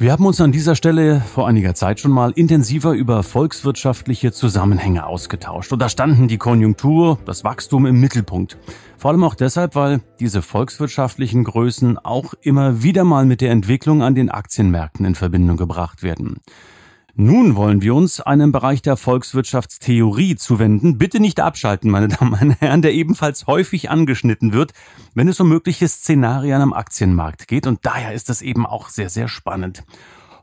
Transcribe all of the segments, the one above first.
Wir haben uns an dieser Stelle vor einiger Zeit schon mal intensiver über volkswirtschaftliche Zusammenhänge ausgetauscht. Und da standen die Konjunktur, das Wachstum im Mittelpunkt. Vor allem auch deshalb, weil diese volkswirtschaftlichen Größen auch immer wieder mal mit der Entwicklung an den Aktienmärkten in Verbindung gebracht werden. Nun wollen wir uns einem Bereich der Volkswirtschaftstheorie zuwenden. Bitte nicht abschalten, meine Damen und Herren, der ebenfalls häufig angeschnitten wird, wenn es um mögliche Szenarien am Aktienmarkt geht. Und daher ist das eben auch sehr, sehr spannend.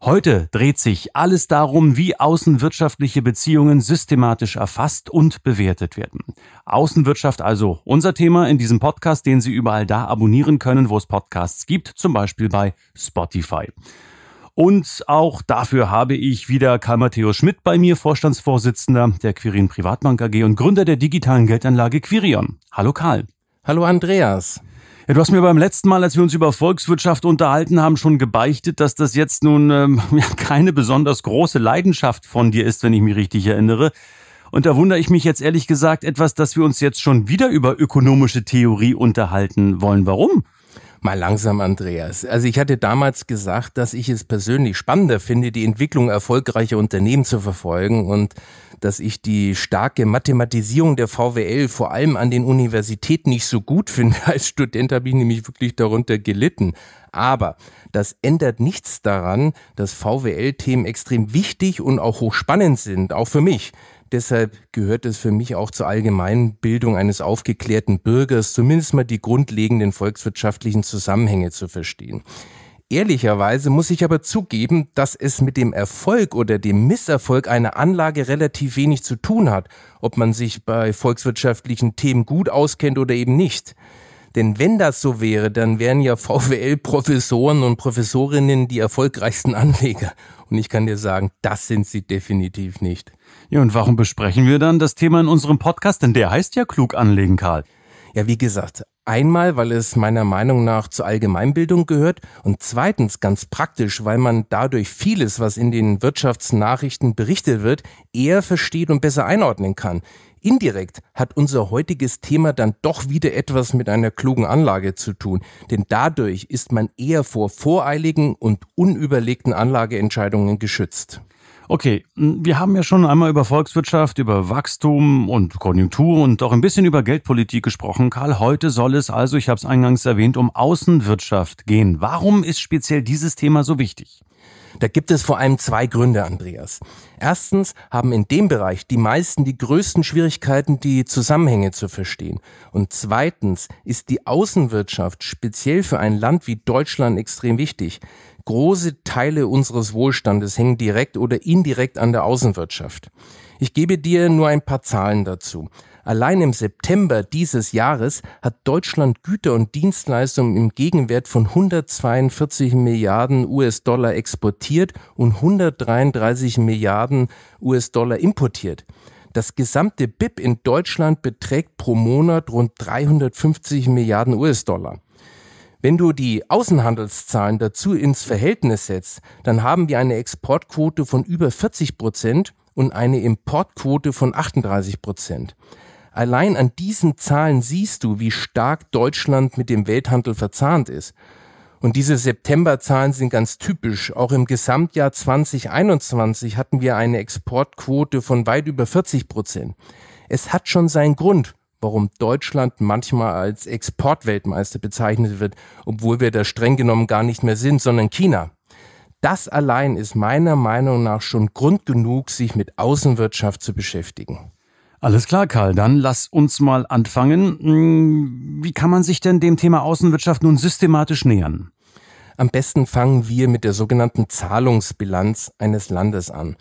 Heute dreht sich alles darum, wie außenwirtschaftliche Beziehungen systematisch erfasst und bewertet werden. Außenwirtschaft also unser Thema in diesem Podcast, den Sie überall da abonnieren können, wo es Podcasts gibt, zum Beispiel bei Spotify. Und auch dafür habe ich wieder Karl-Matthäus Schmidt bei mir, Vorstandsvorsitzender der Quirin Privatbank AG und Gründer der digitalen Geldanlage Quirion. Hallo Karl. Hallo Andreas. Ja, du hast mir beim letzten Mal, als wir uns über Volkswirtschaft unterhalten haben, schon gebeichtet, dass das jetzt nun ähm, ja, keine besonders große Leidenschaft von dir ist, wenn ich mich richtig erinnere. Und da wundere ich mich jetzt ehrlich gesagt etwas, dass wir uns jetzt schon wieder über ökonomische Theorie unterhalten wollen. Warum? Mal langsam, Andreas. Also ich hatte damals gesagt, dass ich es persönlich spannender finde, die Entwicklung erfolgreicher Unternehmen zu verfolgen und dass ich die starke Mathematisierung der VWL vor allem an den Universitäten nicht so gut finde. Als Student habe ich nämlich wirklich darunter gelitten. Aber das ändert nichts daran, dass VWL-Themen extrem wichtig und auch hochspannend sind, auch für mich. Deshalb gehört es für mich auch zur allgemeinen Bildung eines aufgeklärten Bürgers, zumindest mal die grundlegenden volkswirtschaftlichen Zusammenhänge zu verstehen. Ehrlicherweise muss ich aber zugeben, dass es mit dem Erfolg oder dem Misserfolg einer Anlage relativ wenig zu tun hat, ob man sich bei volkswirtschaftlichen Themen gut auskennt oder eben nicht. Denn wenn das so wäre, dann wären ja VWL-Professoren und Professorinnen die erfolgreichsten Anleger. Und ich kann dir sagen, das sind sie definitiv nicht. Ja, und warum besprechen wir dann das Thema in unserem Podcast? Denn der heißt ja klug anlegen, Karl. Ja, wie gesagt, einmal, weil es meiner Meinung nach zur Allgemeinbildung gehört und zweitens ganz praktisch, weil man dadurch vieles, was in den Wirtschaftsnachrichten berichtet wird, eher versteht und besser einordnen kann. Indirekt hat unser heutiges Thema dann doch wieder etwas mit einer klugen Anlage zu tun, denn dadurch ist man eher vor voreiligen und unüberlegten Anlageentscheidungen geschützt. Okay, wir haben ja schon einmal über Volkswirtschaft, über Wachstum und Konjunktur und auch ein bisschen über Geldpolitik gesprochen. Karl, heute soll es also, ich habe es eingangs erwähnt, um Außenwirtschaft gehen. Warum ist speziell dieses Thema so wichtig? Da gibt es vor allem zwei Gründe, Andreas. Erstens haben in dem Bereich die meisten die größten Schwierigkeiten, die Zusammenhänge zu verstehen. Und zweitens ist die Außenwirtschaft speziell für ein Land wie Deutschland extrem wichtig. Große Teile unseres Wohlstandes hängen direkt oder indirekt an der Außenwirtschaft. Ich gebe dir nur ein paar Zahlen dazu. Allein im September dieses Jahres hat Deutschland Güter und Dienstleistungen im Gegenwert von 142 Milliarden US-Dollar exportiert und 133 Milliarden US-Dollar importiert. Das gesamte BIP in Deutschland beträgt pro Monat rund 350 Milliarden US-Dollar. Wenn du die Außenhandelszahlen dazu ins Verhältnis setzt, dann haben wir eine Exportquote von über 40 Prozent und eine Importquote von 38 Prozent. Allein an diesen Zahlen siehst du, wie stark Deutschland mit dem Welthandel verzahnt ist. Und diese Septemberzahlen sind ganz typisch. Auch im Gesamtjahr 2021 hatten wir eine Exportquote von weit über 40 Prozent. Es hat schon seinen Grund, warum Deutschland manchmal als Exportweltmeister bezeichnet wird, obwohl wir da streng genommen gar nicht mehr sind, sondern China. Das allein ist meiner Meinung nach schon Grund genug, sich mit Außenwirtschaft zu beschäftigen. Alles klar, Karl. Dann lass uns mal anfangen. Hm, wie kann man sich denn dem Thema Außenwirtschaft nun systematisch nähern? Am besten fangen wir mit der sogenannten Zahlungsbilanz eines Landes an.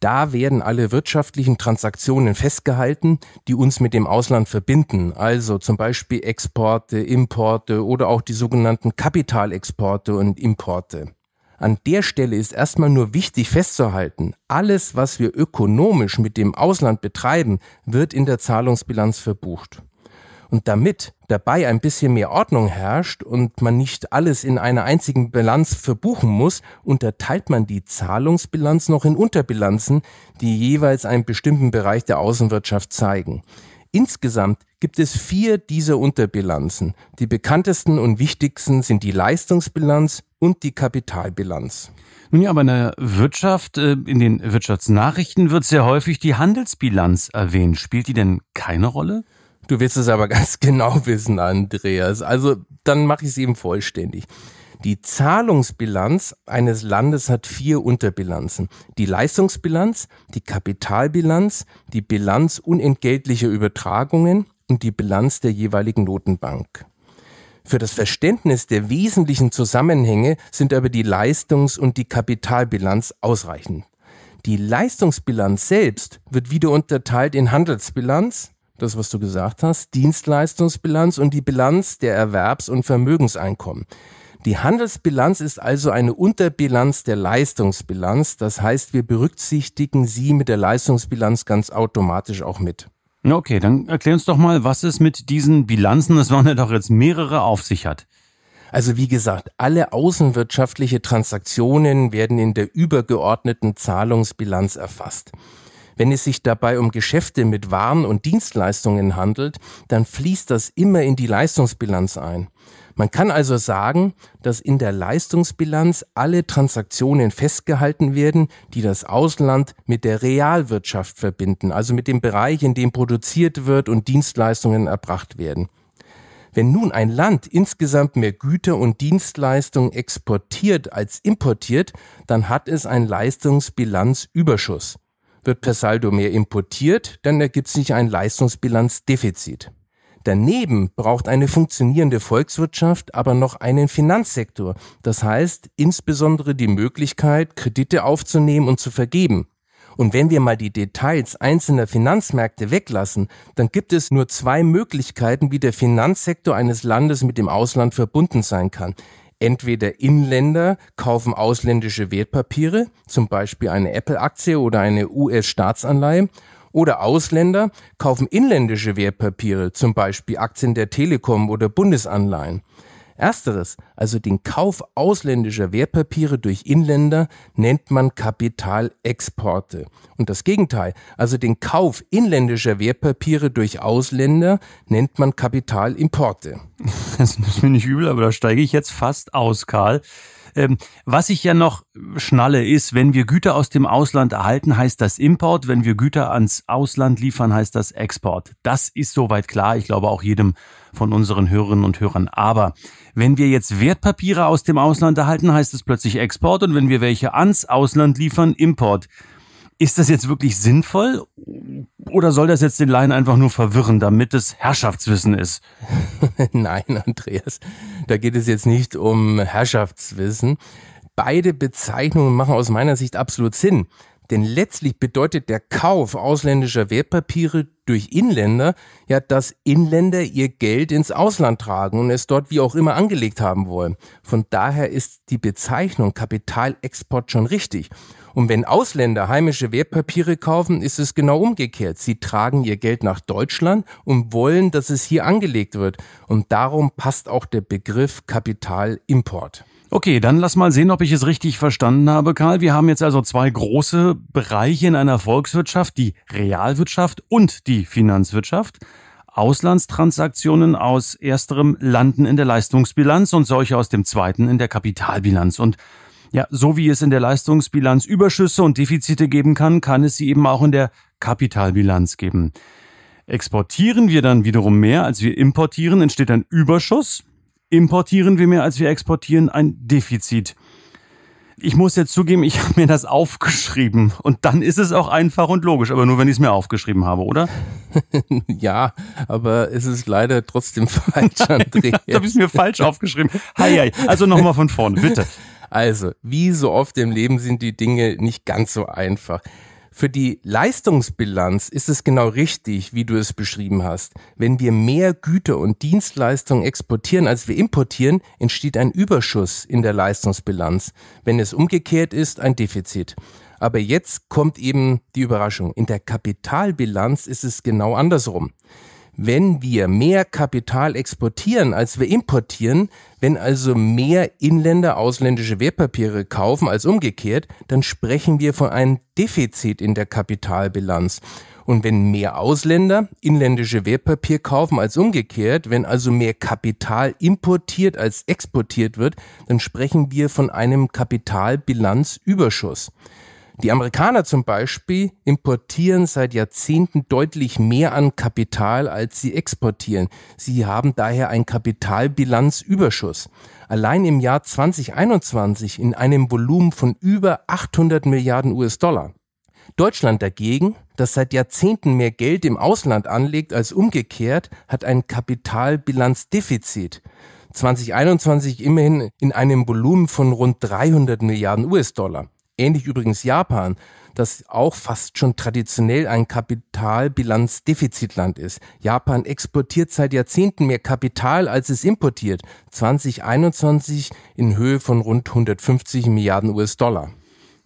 Da werden alle wirtschaftlichen Transaktionen festgehalten, die uns mit dem Ausland verbinden, also zum Beispiel Exporte, Importe oder auch die sogenannten Kapitalexporte und Importe. An der Stelle ist erstmal nur wichtig festzuhalten, alles, was wir ökonomisch mit dem Ausland betreiben, wird in der Zahlungsbilanz verbucht. Und damit dabei ein bisschen mehr Ordnung herrscht und man nicht alles in einer einzigen Bilanz verbuchen muss, unterteilt man die Zahlungsbilanz noch in Unterbilanzen, die jeweils einen bestimmten Bereich der Außenwirtschaft zeigen. Insgesamt gibt es vier dieser Unterbilanzen. Die bekanntesten und wichtigsten sind die Leistungsbilanz und die Kapitalbilanz. Nun ja, aber in der Wirtschaft, äh, in den Wirtschaftsnachrichten wird sehr häufig die Handelsbilanz erwähnt. Spielt die denn keine Rolle? Du willst es aber ganz genau wissen, Andreas. Also dann mache ich es eben vollständig. Die Zahlungsbilanz eines Landes hat vier Unterbilanzen. Die Leistungsbilanz, die Kapitalbilanz, die Bilanz unentgeltlicher Übertragungen und die Bilanz der jeweiligen Notenbank. Für das Verständnis der wesentlichen Zusammenhänge sind aber die Leistungs- und die Kapitalbilanz ausreichend. Die Leistungsbilanz selbst wird wieder unterteilt in Handelsbilanz, das was du gesagt hast, Dienstleistungsbilanz und die Bilanz der Erwerbs- und Vermögenseinkommen. Die Handelsbilanz ist also eine Unterbilanz der Leistungsbilanz. Das heißt, wir berücksichtigen sie mit der Leistungsbilanz ganz automatisch auch mit. Okay, dann erklär uns doch mal, was es mit diesen Bilanzen, das waren ja doch jetzt mehrere, auf sich hat. Also wie gesagt, alle außenwirtschaftliche Transaktionen werden in der übergeordneten Zahlungsbilanz erfasst. Wenn es sich dabei um Geschäfte mit Waren und Dienstleistungen handelt, dann fließt das immer in die Leistungsbilanz ein. Man kann also sagen, dass in der Leistungsbilanz alle Transaktionen festgehalten werden, die das Ausland mit der Realwirtschaft verbinden, also mit dem Bereich, in dem produziert wird und Dienstleistungen erbracht werden. Wenn nun ein Land insgesamt mehr Güter und Dienstleistungen exportiert als importiert, dann hat es einen Leistungsbilanzüberschuss. Wird per Saldo mehr importiert, dann ergibt sich ein Leistungsbilanzdefizit. Daneben braucht eine funktionierende Volkswirtschaft aber noch einen Finanzsektor, das heißt insbesondere die Möglichkeit, Kredite aufzunehmen und zu vergeben. Und wenn wir mal die Details einzelner Finanzmärkte weglassen, dann gibt es nur zwei Möglichkeiten, wie der Finanzsektor eines Landes mit dem Ausland verbunden sein kann. Entweder Inländer kaufen ausländische Wertpapiere, zum Beispiel eine Apple-Aktie oder eine US-Staatsanleihe, oder Ausländer kaufen inländische Wertpapiere, zum Beispiel Aktien der Telekom oder Bundesanleihen. Ersteres, also den Kauf ausländischer Wertpapiere durch Inländer, nennt man Kapitalexporte. Und das Gegenteil, also den Kauf inländischer Wertpapiere durch Ausländer, nennt man Kapitalimporte. Das ist mir nicht übel, aber da steige ich jetzt fast aus, Karl. Ähm, was ich ja noch schnalle ist, wenn wir Güter aus dem Ausland erhalten, heißt das Import. Wenn wir Güter ans Ausland liefern, heißt das Export. Das ist soweit klar. Ich glaube auch jedem von unseren Hörerinnen und Hörern. Aber wenn wir jetzt Wertpapiere aus dem Ausland erhalten, heißt es plötzlich Export. Und wenn wir welche ans Ausland liefern, Import. Ist das jetzt wirklich sinnvoll oder soll das jetzt den Laien einfach nur verwirren, damit es Herrschaftswissen ist? Nein, Andreas, da geht es jetzt nicht um Herrschaftswissen. Beide Bezeichnungen machen aus meiner Sicht absolut Sinn. Denn letztlich bedeutet der Kauf ausländischer Wertpapiere durch Inländer ja, dass Inländer ihr Geld ins Ausland tragen und es dort wie auch immer angelegt haben wollen. Von daher ist die Bezeichnung Kapitalexport schon richtig. Und wenn Ausländer heimische Wertpapiere kaufen, ist es genau umgekehrt. Sie tragen ihr Geld nach Deutschland und wollen, dass es hier angelegt wird. Und darum passt auch der Begriff Kapitalimport. Okay, dann lass mal sehen, ob ich es richtig verstanden habe, Karl. Wir haben jetzt also zwei große Bereiche in einer Volkswirtschaft, die Realwirtschaft und die Finanzwirtschaft. Auslandstransaktionen aus ersterem landen in der Leistungsbilanz und solche aus dem zweiten in der Kapitalbilanz. Und ja, so wie es in der Leistungsbilanz Überschüsse und Defizite geben kann, kann es sie eben auch in der Kapitalbilanz geben. Exportieren wir dann wiederum mehr, als wir importieren, entsteht ein Überschuss. Importieren wir mehr, als wir exportieren, ein Defizit. Ich muss jetzt zugeben, ich habe mir das aufgeschrieben und dann ist es auch einfach und logisch, aber nur wenn ich es mir aufgeschrieben habe, oder? ja, aber es ist leider trotzdem falsch, André. da habe ich es mir falsch aufgeschrieben. Hi, hi. Also nochmal von vorne, bitte. Also, wie so oft im Leben sind die Dinge nicht ganz so einfach. Für die Leistungsbilanz ist es genau richtig, wie du es beschrieben hast. Wenn wir mehr Güter und Dienstleistungen exportieren, als wir importieren, entsteht ein Überschuss in der Leistungsbilanz. Wenn es umgekehrt ist, ein Defizit. Aber jetzt kommt eben die Überraschung. In der Kapitalbilanz ist es genau andersrum wenn wir mehr Kapital exportieren, als wir importieren, wenn also mehr Inländer ausländische Wertpapiere kaufen als umgekehrt, dann sprechen wir von einem Defizit in der Kapitalbilanz. Und wenn mehr Ausländer inländische Wertpapier kaufen als umgekehrt, wenn also mehr Kapital importiert als exportiert wird, dann sprechen wir von einem Kapitalbilanzüberschuss. Die Amerikaner zum Beispiel importieren seit Jahrzehnten deutlich mehr an Kapital, als sie exportieren. Sie haben daher einen Kapitalbilanzüberschuss. Allein im Jahr 2021 in einem Volumen von über 800 Milliarden US-Dollar. Deutschland dagegen, das seit Jahrzehnten mehr Geld im Ausland anlegt als umgekehrt, hat ein Kapitalbilanzdefizit. 2021 immerhin in einem Volumen von rund 300 Milliarden US-Dollar. Ähnlich übrigens Japan, das auch fast schon traditionell ein Kapitalbilanzdefizitland ist. Japan exportiert seit Jahrzehnten mehr Kapital, als es importiert. 2021 in Höhe von rund 150 Milliarden US-Dollar.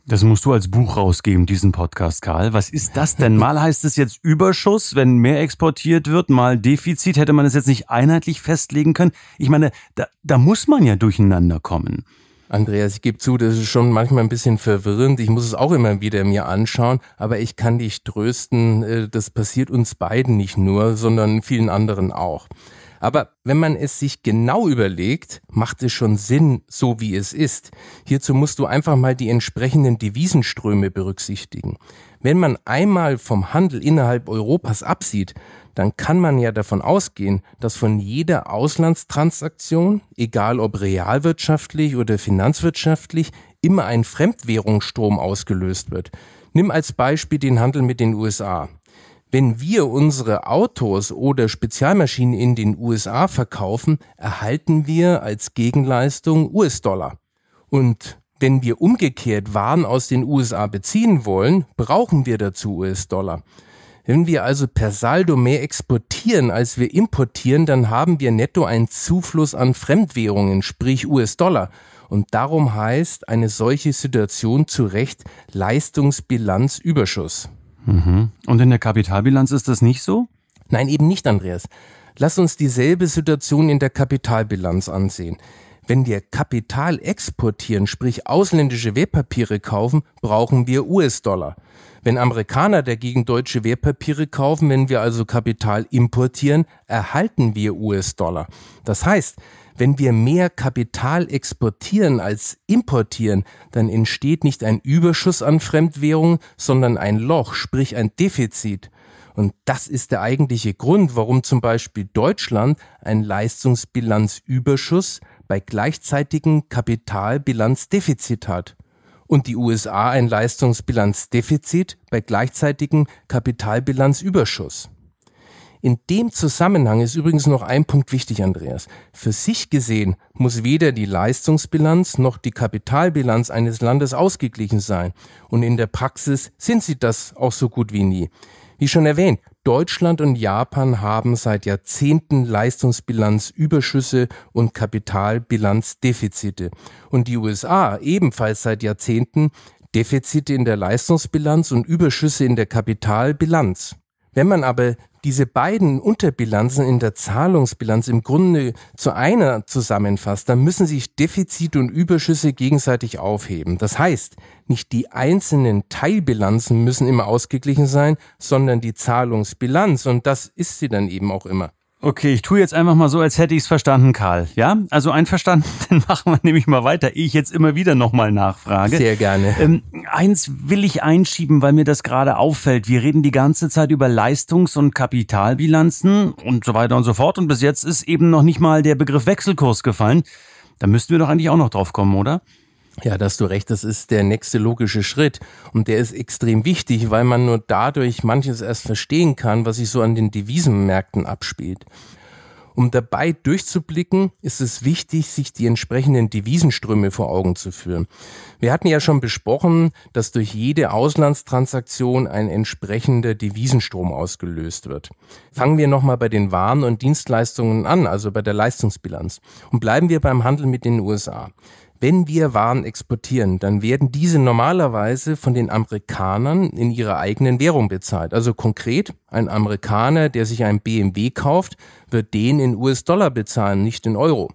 Das musst du als Buch rausgeben, diesen Podcast, Karl. Was ist das denn? Mal heißt es jetzt Überschuss, wenn mehr exportiert wird, mal Defizit. Hätte man es jetzt nicht einheitlich festlegen können? Ich meine, da, da muss man ja durcheinander kommen. Andreas, ich gebe zu, das ist schon manchmal ein bisschen verwirrend. Ich muss es auch immer wieder mir anschauen, aber ich kann dich trösten, äh, das passiert uns beiden nicht nur, sondern vielen anderen auch. Aber wenn man es sich genau überlegt, macht es schon Sinn, so wie es ist. Hierzu musst du einfach mal die entsprechenden Devisenströme berücksichtigen. Wenn man einmal vom Handel innerhalb Europas absieht, dann kann man ja davon ausgehen, dass von jeder Auslandstransaktion, egal ob realwirtschaftlich oder finanzwirtschaftlich, immer ein Fremdwährungsstrom ausgelöst wird. Nimm als Beispiel den Handel mit den USA. Wenn wir unsere Autos oder Spezialmaschinen in den USA verkaufen, erhalten wir als Gegenleistung US-Dollar. Und wenn wir umgekehrt Waren aus den USA beziehen wollen, brauchen wir dazu US-Dollar. Wenn wir also per Saldo mehr exportieren, als wir importieren, dann haben wir netto einen Zufluss an Fremdwährungen, sprich US-Dollar. Und darum heißt eine solche Situation zu Recht Leistungsbilanzüberschuss. Mhm. Und in der Kapitalbilanz ist das nicht so? Nein, eben nicht, Andreas. Lass uns dieselbe Situation in der Kapitalbilanz ansehen. Wenn wir Kapital exportieren, sprich ausländische Wertpapiere kaufen, brauchen wir US-Dollar. Wenn Amerikaner dagegen deutsche Wertpapiere kaufen, wenn wir also Kapital importieren, erhalten wir US-Dollar. Das heißt, wenn wir mehr Kapital exportieren als importieren, dann entsteht nicht ein Überschuss an Fremdwährung, sondern ein Loch, sprich ein Defizit. Und das ist der eigentliche Grund, warum zum Beispiel Deutschland einen Leistungsbilanzüberschuss bei gleichzeitigem Kapitalbilanzdefizit hat und die USA ein Leistungsbilanzdefizit bei gleichzeitigem Kapitalbilanzüberschuss. In dem Zusammenhang ist übrigens noch ein Punkt wichtig, Andreas. Für sich gesehen muss weder die Leistungsbilanz noch die Kapitalbilanz eines Landes ausgeglichen sein. Und in der Praxis sind sie das auch so gut wie nie. Wie schon erwähnt, Deutschland und Japan haben seit Jahrzehnten Leistungsbilanzüberschüsse und Kapitalbilanzdefizite. Und die USA ebenfalls seit Jahrzehnten Defizite in der Leistungsbilanz und Überschüsse in der Kapitalbilanz. Wenn man aber diese beiden Unterbilanzen in der Zahlungsbilanz im Grunde zu einer zusammenfasst, dann müssen sich Defizite und Überschüsse gegenseitig aufheben. Das heißt, nicht die einzelnen Teilbilanzen müssen immer ausgeglichen sein, sondern die Zahlungsbilanz und das ist sie dann eben auch immer. Okay, ich tue jetzt einfach mal so, als hätte ich es verstanden, Karl. Ja, also einverstanden, dann machen wir nämlich mal weiter, ehe ich jetzt immer wieder nochmal nachfrage. Sehr gerne. Ähm, eins will ich einschieben, weil mir das gerade auffällt. Wir reden die ganze Zeit über Leistungs- und Kapitalbilanzen und so weiter und so fort. Und bis jetzt ist eben noch nicht mal der Begriff Wechselkurs gefallen. Da müssten wir doch eigentlich auch noch drauf kommen, oder? Ja, da hast du recht, das ist der nächste logische Schritt. Und der ist extrem wichtig, weil man nur dadurch manches erst verstehen kann, was sich so an den Devisenmärkten abspielt. Um dabei durchzublicken, ist es wichtig, sich die entsprechenden Devisenströme vor Augen zu führen. Wir hatten ja schon besprochen, dass durch jede Auslandstransaktion ein entsprechender Devisenstrom ausgelöst wird. Fangen wir nochmal bei den Waren und Dienstleistungen an, also bei der Leistungsbilanz. Und bleiben wir beim Handel mit den USA wenn wir Waren exportieren, dann werden diese normalerweise von den Amerikanern in ihrer eigenen Währung bezahlt. Also konkret, ein Amerikaner, der sich einen BMW kauft, wird den in US-Dollar bezahlen, nicht in Euro.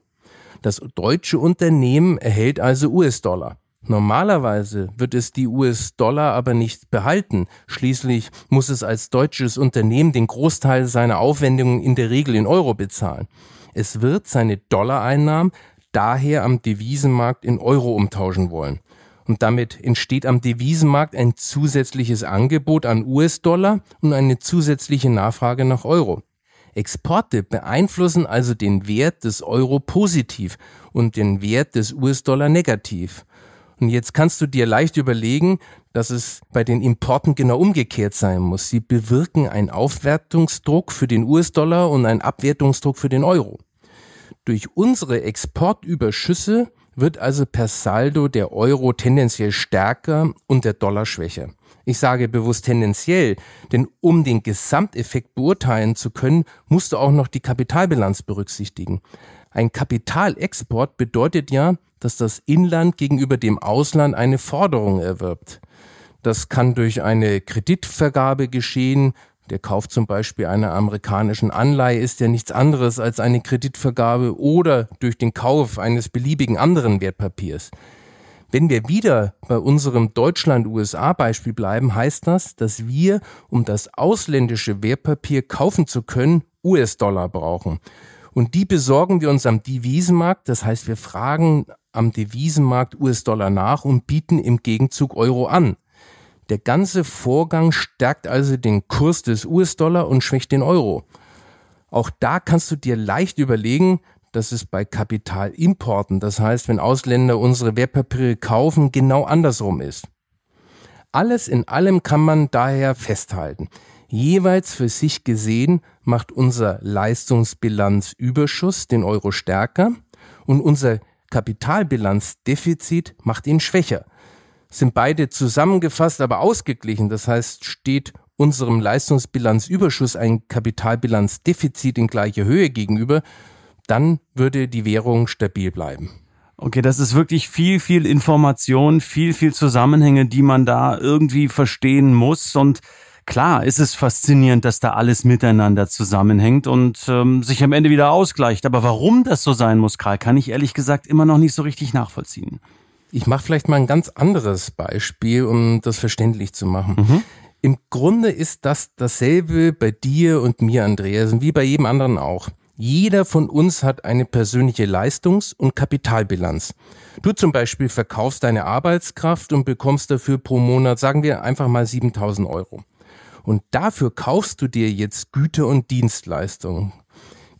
Das deutsche Unternehmen erhält also US-Dollar. Normalerweise wird es die US-Dollar aber nicht behalten. Schließlich muss es als deutsches Unternehmen den Großteil seiner Aufwendungen in der Regel in Euro bezahlen. Es wird seine Dollareinnahmen daher am Devisenmarkt in Euro umtauschen wollen. Und damit entsteht am Devisenmarkt ein zusätzliches Angebot an US-Dollar und eine zusätzliche Nachfrage nach Euro. Exporte beeinflussen also den Wert des Euro positiv und den Wert des US-Dollar negativ. Und jetzt kannst du dir leicht überlegen, dass es bei den Importen genau umgekehrt sein muss. Sie bewirken einen Aufwertungsdruck für den US-Dollar und einen Abwertungsdruck für den Euro. Durch unsere Exportüberschüsse wird also per Saldo der Euro tendenziell stärker und der Dollar schwächer. Ich sage bewusst tendenziell, denn um den Gesamteffekt beurteilen zu können, musst du auch noch die Kapitalbilanz berücksichtigen. Ein Kapitalexport bedeutet ja, dass das Inland gegenüber dem Ausland eine Forderung erwirbt. Das kann durch eine Kreditvergabe geschehen, der Kauf zum Beispiel einer amerikanischen Anleihe ist ja nichts anderes als eine Kreditvergabe oder durch den Kauf eines beliebigen anderen Wertpapiers. Wenn wir wieder bei unserem Deutschland-USA-Beispiel bleiben, heißt das, dass wir, um das ausländische Wertpapier kaufen zu können, US-Dollar brauchen. Und die besorgen wir uns am Devisenmarkt, das heißt wir fragen am Devisenmarkt US-Dollar nach und bieten im Gegenzug Euro an. Der ganze Vorgang stärkt also den Kurs des US-Dollar und schwächt den Euro. Auch da kannst du dir leicht überlegen, dass es bei Kapitalimporten, das heißt, wenn Ausländer unsere Wertpapiere kaufen, genau andersrum ist. Alles in allem kann man daher festhalten. Jeweils für sich gesehen macht unser Leistungsbilanzüberschuss den Euro stärker und unser Kapitalbilanzdefizit macht ihn schwächer sind beide zusammengefasst, aber ausgeglichen. Das heißt, steht unserem Leistungsbilanzüberschuss ein Kapitalbilanzdefizit in gleicher Höhe gegenüber, dann würde die Währung stabil bleiben. Okay, das ist wirklich viel, viel Information, viel, viel Zusammenhänge, die man da irgendwie verstehen muss. Und klar, ist es faszinierend, dass da alles miteinander zusammenhängt und ähm, sich am Ende wieder ausgleicht. Aber warum das so sein muss, Karl, kann ich ehrlich gesagt immer noch nicht so richtig nachvollziehen. Ich mache vielleicht mal ein ganz anderes Beispiel, um das verständlich zu machen. Mhm. Im Grunde ist das dasselbe bei dir und mir, Andreas, und wie bei jedem anderen auch. Jeder von uns hat eine persönliche Leistungs- und Kapitalbilanz. Du zum Beispiel verkaufst deine Arbeitskraft und bekommst dafür pro Monat, sagen wir einfach mal 7000 Euro. Und dafür kaufst du dir jetzt Güter und Dienstleistungen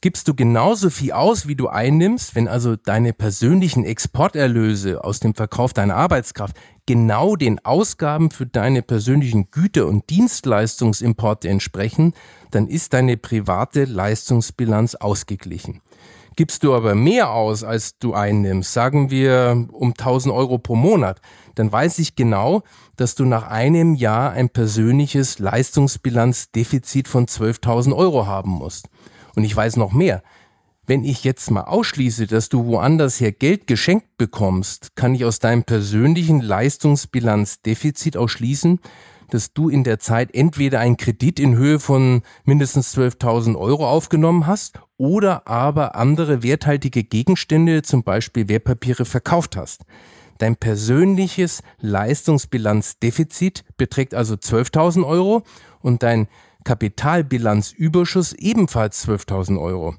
gibst du genauso viel aus, wie du einnimmst, wenn also deine persönlichen Exporterlöse aus dem Verkauf deiner Arbeitskraft genau den Ausgaben für deine persönlichen Güter- und Dienstleistungsimporte entsprechen, dann ist deine private Leistungsbilanz ausgeglichen. Gibst du aber mehr aus, als du einnimmst, sagen wir um 1000 Euro pro Monat, dann weiß ich genau, dass du nach einem Jahr ein persönliches Leistungsbilanzdefizit von 12.000 Euro haben musst. Und ich weiß noch mehr. Wenn ich jetzt mal ausschließe, dass du woanders her Geld geschenkt bekommst, kann ich aus deinem persönlichen Leistungsbilanzdefizit ausschließen, dass du in der Zeit entweder einen Kredit in Höhe von mindestens 12.000 Euro aufgenommen hast oder aber andere werthaltige Gegenstände, zum Beispiel Wertpapiere, verkauft hast. Dein persönliches Leistungsbilanzdefizit beträgt also 12.000 Euro und dein Kapitalbilanzüberschuss ebenfalls 12.000 Euro.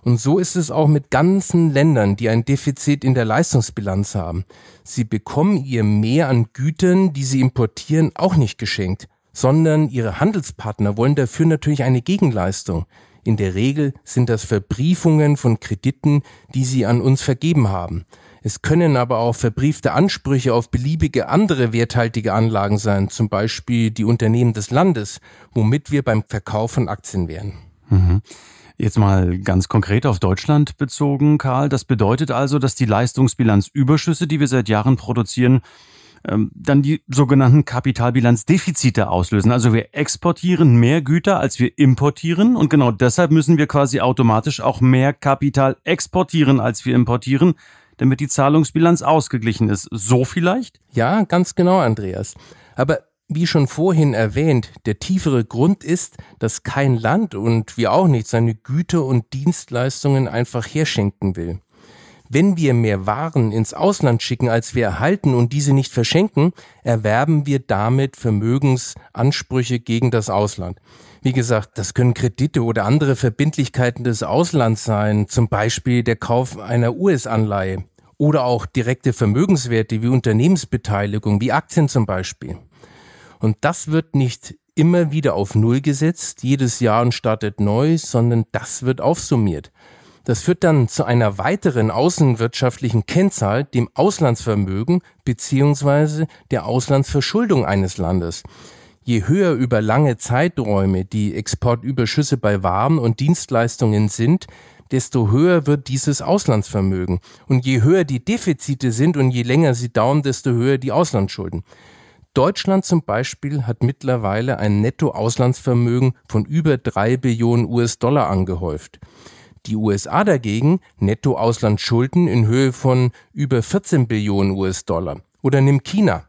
Und so ist es auch mit ganzen Ländern, die ein Defizit in der Leistungsbilanz haben. Sie bekommen ihr Mehr an Gütern, die sie importieren, auch nicht geschenkt, sondern ihre Handelspartner wollen dafür natürlich eine Gegenleistung. In der Regel sind das Verbriefungen von Krediten, die sie an uns vergeben haben. Es können aber auch verbriefte Ansprüche auf beliebige andere werthaltige Anlagen sein, zum Beispiel die Unternehmen des Landes, womit wir beim Verkauf von Aktien wären. Mhm. Jetzt mal ganz konkret auf Deutschland bezogen, Karl. Das bedeutet also, dass die Leistungsbilanzüberschüsse, die wir seit Jahren produzieren, ähm, dann die sogenannten Kapitalbilanzdefizite auslösen. Also wir exportieren mehr Güter, als wir importieren und genau deshalb müssen wir quasi automatisch auch mehr Kapital exportieren, als wir importieren, damit die Zahlungsbilanz ausgeglichen ist. So vielleicht? Ja, ganz genau, Andreas. Aber wie schon vorhin erwähnt, der tiefere Grund ist, dass kein Land und wir auch nicht seine Güter und Dienstleistungen einfach herschenken will. Wenn wir mehr Waren ins Ausland schicken, als wir erhalten und diese nicht verschenken, erwerben wir damit Vermögensansprüche gegen das Ausland. Wie gesagt, das können Kredite oder andere Verbindlichkeiten des Auslands sein, zum Beispiel der Kauf einer US-Anleihe oder auch direkte Vermögenswerte wie Unternehmensbeteiligung, wie Aktien zum Beispiel. Und das wird nicht immer wieder auf Null gesetzt, jedes Jahr und startet neu, sondern das wird aufsummiert. Das führt dann zu einer weiteren außenwirtschaftlichen Kennzahl, dem Auslandsvermögen beziehungsweise der Auslandsverschuldung eines Landes. Je höher über lange Zeiträume die Exportüberschüsse bei Waren und Dienstleistungen sind, desto höher wird dieses Auslandsvermögen. Und je höher die Defizite sind und je länger sie dauern, desto höher die Auslandsschulden. Deutschland zum Beispiel hat mittlerweile ein Nettoauslandsvermögen von über drei Billionen US-Dollar angehäuft. Die USA dagegen Nettoauslandsschulden in Höhe von über 14 Billionen US-Dollar. Oder nimm China.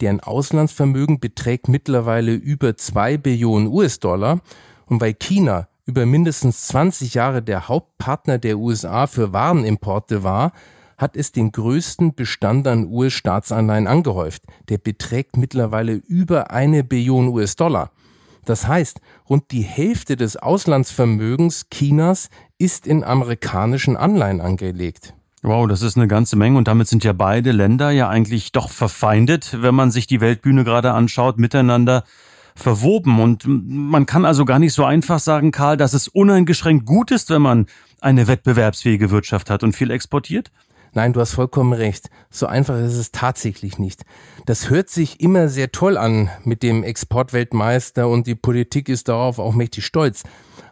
Deren Auslandsvermögen beträgt mittlerweile über 2 Billionen US-Dollar. Und weil China über mindestens 20 Jahre der Hauptpartner der USA für Warenimporte war, hat es den größten Bestand an US-Staatsanleihen angehäuft. Der beträgt mittlerweile über eine Billion US-Dollar. Das heißt, rund die Hälfte des Auslandsvermögens Chinas ist in amerikanischen Anleihen angelegt. Wow, das ist eine ganze Menge und damit sind ja beide Länder ja eigentlich doch verfeindet, wenn man sich die Weltbühne gerade anschaut, miteinander verwoben. Und man kann also gar nicht so einfach sagen, Karl, dass es uneingeschränkt gut ist, wenn man eine wettbewerbsfähige Wirtschaft hat und viel exportiert? Nein, du hast vollkommen recht. So einfach ist es tatsächlich nicht. Das hört sich immer sehr toll an mit dem Exportweltmeister und die Politik ist darauf auch mächtig stolz.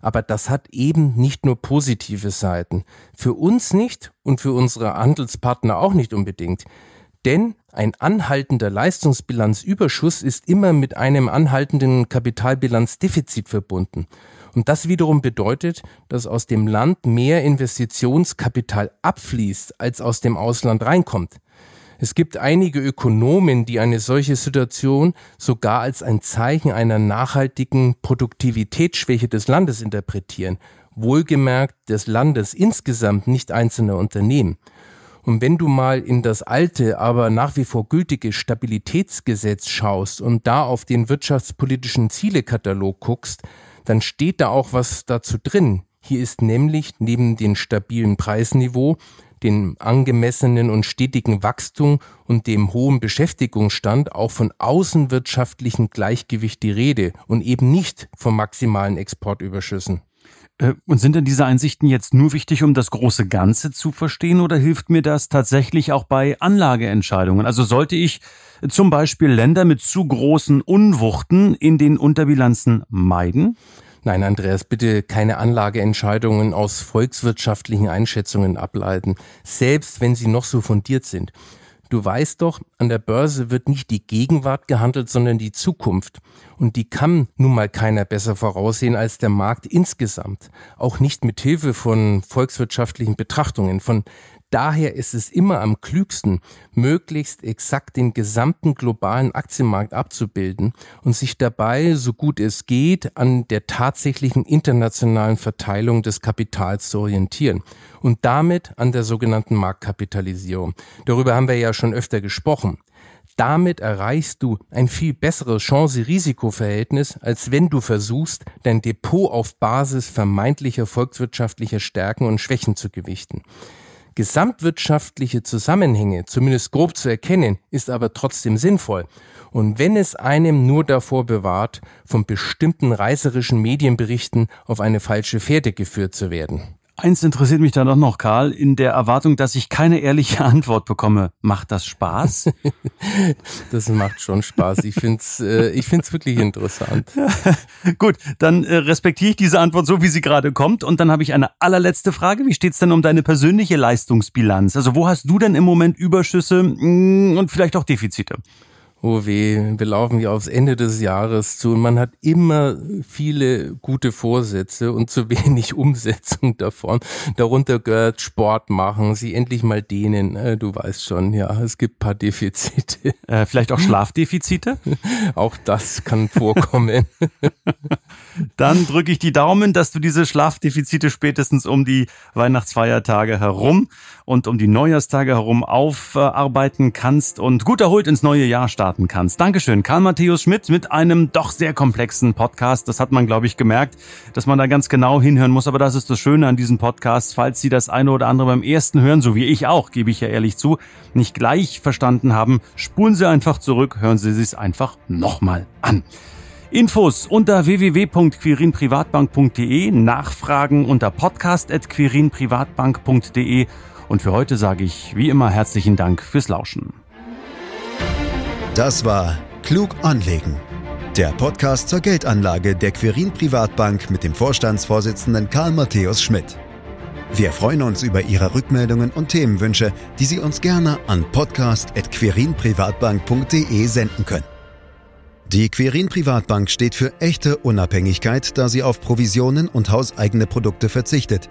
Aber das hat eben nicht nur positive Seiten. Für uns nicht und für unsere Handelspartner auch nicht unbedingt. Denn ein anhaltender Leistungsbilanzüberschuss ist immer mit einem anhaltenden Kapitalbilanzdefizit verbunden. Und das wiederum bedeutet, dass aus dem Land mehr Investitionskapital abfließt, als aus dem Ausland reinkommt. Es gibt einige Ökonomen, die eine solche Situation sogar als ein Zeichen einer nachhaltigen Produktivitätsschwäche des Landes interpretieren, wohlgemerkt des Landes insgesamt, nicht einzelner Unternehmen. Und wenn du mal in das alte, aber nach wie vor gültige Stabilitätsgesetz schaust und da auf den wirtschaftspolitischen Zielekatalog guckst, dann steht da auch was dazu drin. Hier ist nämlich neben dem stabilen Preisniveau, dem angemessenen und stetigen Wachstum und dem hohen Beschäftigungsstand auch von außenwirtschaftlichen Gleichgewicht die Rede und eben nicht von maximalen Exportüberschüssen. Äh, und sind denn diese Einsichten jetzt nur wichtig, um das große Ganze zu verstehen oder hilft mir das tatsächlich auch bei Anlageentscheidungen? Also sollte ich zum Beispiel Länder mit zu großen Unwuchten in den Unterbilanzen meiden? Nein, Andreas, bitte keine Anlageentscheidungen aus volkswirtschaftlichen Einschätzungen ableiten, selbst wenn sie noch so fundiert sind. Du weißt doch, an der Börse wird nicht die Gegenwart gehandelt, sondern die Zukunft. Und die kann nun mal keiner besser voraussehen als der Markt insgesamt. Auch nicht mit Hilfe von volkswirtschaftlichen Betrachtungen, von Daher ist es immer am klügsten, möglichst exakt den gesamten globalen Aktienmarkt abzubilden und sich dabei, so gut es geht, an der tatsächlichen internationalen Verteilung des Kapitals zu orientieren und damit an der sogenannten Marktkapitalisierung. Darüber haben wir ja schon öfter gesprochen. Damit erreichst du ein viel besseres Chance-Risiko-Verhältnis, als wenn du versuchst, dein Depot auf Basis vermeintlicher volkswirtschaftlicher Stärken und Schwächen zu gewichten. Gesamtwirtschaftliche Zusammenhänge zumindest grob zu erkennen, ist aber trotzdem sinnvoll. Und wenn es einem nur davor bewahrt, von bestimmten reißerischen Medienberichten auf eine falsche Fährte geführt zu werden. Eins interessiert mich da doch noch, Karl, in der Erwartung, dass ich keine ehrliche Antwort bekomme. Macht das Spaß? das macht schon Spaß. Ich finde es äh, ich find's wirklich interessant. Gut, dann äh, respektiere ich diese Antwort so, wie sie gerade kommt. Und dann habe ich eine allerletzte Frage. Wie steht es denn um deine persönliche Leistungsbilanz? Also wo hast du denn im Moment Überschüsse mm, und vielleicht auch Defizite? oh weh, wir laufen ja aufs Ende des Jahres zu und man hat immer viele gute Vorsätze und zu wenig Umsetzung davon. Darunter gehört Sport machen, sie endlich mal dehnen. Äh, du weißt schon, ja, es gibt paar Defizite. Äh, vielleicht auch Schlafdefizite? auch das kann vorkommen. Dann drücke ich die Daumen, dass du diese Schlafdefizite spätestens um die Weihnachtsfeiertage herum und um die Neujahrstage herum aufarbeiten kannst und gut erholt ins neue Jahr starten kannst. Dankeschön, Karl Matthäus Schmidt mit einem doch sehr komplexen Podcast. Das hat man, glaube ich, gemerkt, dass man da ganz genau hinhören muss. Aber das ist das Schöne an diesem Podcast. Falls Sie das eine oder andere beim ersten Hören, so wie ich auch, gebe ich ja ehrlich zu, nicht gleich verstanden haben, spulen Sie einfach zurück, hören Sie sich einfach nochmal an. Infos unter www.quirinprivatbank.de, Nachfragen unter podcast.quirinprivatbank.de und für heute sage ich wie immer herzlichen Dank fürs Lauschen. Das war Klug anlegen. Der Podcast zur Geldanlage der Querin Privatbank mit dem Vorstandsvorsitzenden Karl Matthäus Schmidt. Wir freuen uns über Ihre Rückmeldungen und Themenwünsche, die Sie uns gerne an podcast.querinprivatbank.de senden können. Die Querin Privatbank steht für echte Unabhängigkeit, da sie auf Provisionen und hauseigene Produkte verzichtet